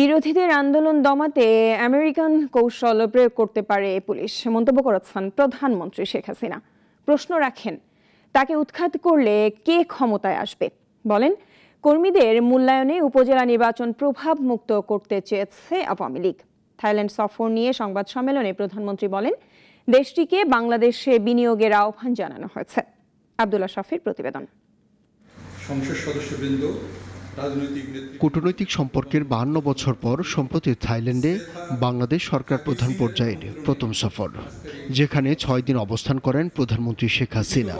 বিরোধীদের আন্দোলন দমাতে আমেরিকান কৌশল প্রয়োগ করতে পারে পুলিশ মন্তব্য করেছেন প্রধানমন্ত্রী শেখ হাসিনা প্রশ্ন রাখেন তাকে উৎখাত করলে কে ক্ষমতায় আসবে বলেন কর্মীদের মূল্যায়নে উপজেলা নির্বাচন প্রভাব মুক্ত করতে চেয়েছে আওয়ামী লীগ থাইল্যান্ড সফর নিয়ে সংবাদ সম্মেলনে প্রধানমন্ত্রী বলেন দেশটিকে বাংলাদেশে বিনিয়োগের আহ্বান জানানো হয়েছে আবদুল্লাহ শফির প্রতিবেদন সংসদ সদস্যবৃন্দ কূটনৈতিক সম্পর্কের বাহান্ন বছর পর সম্প্রতি থাইল্যান্ডে বাংলাদেশ সরকার প্রধান পর্যায়ের প্রথম সফর যেখানে ছয় দিন অবস্থান করেন প্রধানমন্ত্রী শেখ হাসিনা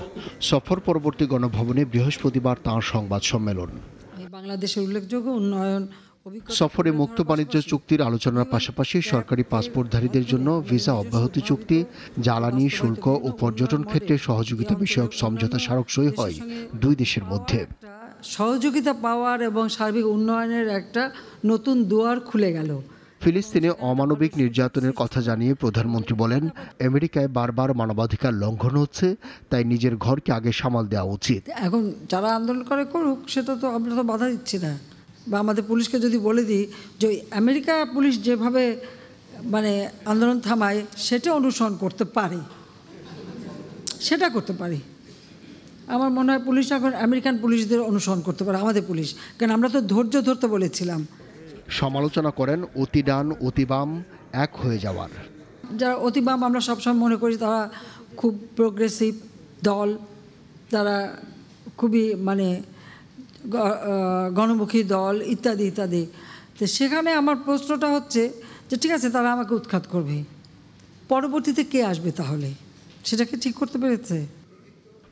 সফর পরবর্তী গণভবনে বৃহস্পতিবার তাঁর সংবাদ সম্মেলন বাংলাদেশের উল্লেখযোগ্য উন্নয়ন সফরে মুক্ত বাণিজ্য চুক্তির আলোচনার পাশাপাশি সরকারি পাসপোর্টধারীদের জন্য ভিসা অব্যাহতি চুক্তি জ্বালানি শুল্ক ও পর্যটন ক্ষেত্রে সহযোগিতা বিষয়ক সমঝোতা স্মারক সই হয় দুই দেশের মধ্যে সহযোগিতা পাওয়ার এবং সার্বিক উন্নয়নের একটা নতুন দুয়ার খুলে গেল ফিলিস্তিনে অমানবিক নির্যাতনের কথা জানিয়ে প্রধানমন্ত্রী বলেন আমেরিকায় বারবার মানবাধিকার লঙ্ঘন হচ্ছে তাই নিজের ঘরকে আগে সামাল দেওয়া উচিত এখন যারা আন্দোলন করে করুক সেটা তো আমরা তো বাধা দিচ্ছি না বা আমাদের পুলিশকে যদি বলে দিই যে আমেরিকা পুলিশ যেভাবে মানে আন্দোলন থামায় সেটা অনুসরণ করতে পারি সেটা করতে পারি আমার মনে হয় পুলিশ এখন আমেরিকান পুলিশদের অনুসরণ করতে পারে আমাদের পুলিশ কারণ আমরা তো ধৈর্য ধরতে বলেছিলাম সমালোচনা করেন অতি ডান অতিবাম এক হয়ে যাওয়ার যারা অতিবাম আমরা সবসময় মনে করি তারা খুব প্রোগ্রেসিভ দল তারা খুবই মানে গণমুখী দল ইত্যাদি ইত্যাদি তো সেখানে আমার প্রশ্নটা হচ্ছে যে ঠিক আছে তারা আমাকে উৎখাত করবে পরবর্তীতে কে আসবে তাহলে সেটাকে ঠিক করতে পেরেছে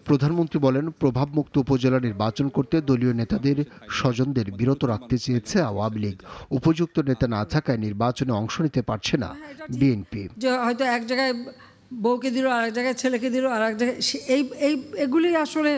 প্রধানমন্ত্রী বলেন প্রভাবমুক্ত উপজেলা নির্বাচন করতে দলীয় নেতাদের স্বজনদের বিরত রাখতে চেয়েছে আওয়ামী লীগ উপযুক্ত নেতা না থাকায় নির্বাচনে অংশ নিতে পারছে না বিএনপি হয়তো এক জায়গায় বউকে দিল আর এক জায়গায় ছেলেকে দিল আর এক জায়গায় এই এই এগুলি আসলে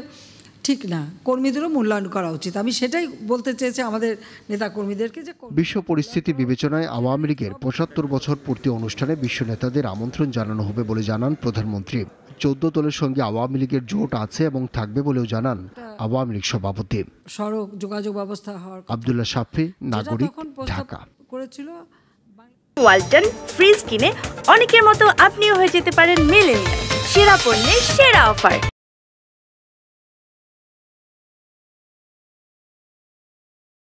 ঠিক না কর্মীদেরও মূল্যায়ন করা উচিত আমি সেটাই বলতে চেয়েছি আমাদের নেতা কর্মীদেরকে যে বিশ্ব পরিস্থিতি বিবেচনায় আওয়ামী লীগের পঁচাত্তর বছর পূর্তি অনুষ্ঠানে বিশ্ব নেতাদের আমন্ত্রণ জানানো হবে বলে জানান প্রধানমন্ত্রী চোদ্দ দলের সঙ্গে আওয়ামী লীগের জোট আছে এবং থাকবে বলেও জানান হ্যাঁ। আওয়ামী লীগ সভাপতি সড়ক যোগাযোগ ব্যবস্থা হওয়ার আবদুল্লাহ সাফি নাগরিক ঢাকা করেছিল ওয়ালটন ফ্রিজ কিনে অনেকের মতো আপনিও হয়ে যেতে পারেন মেলেন সেরা পণ্যের সেরা অফার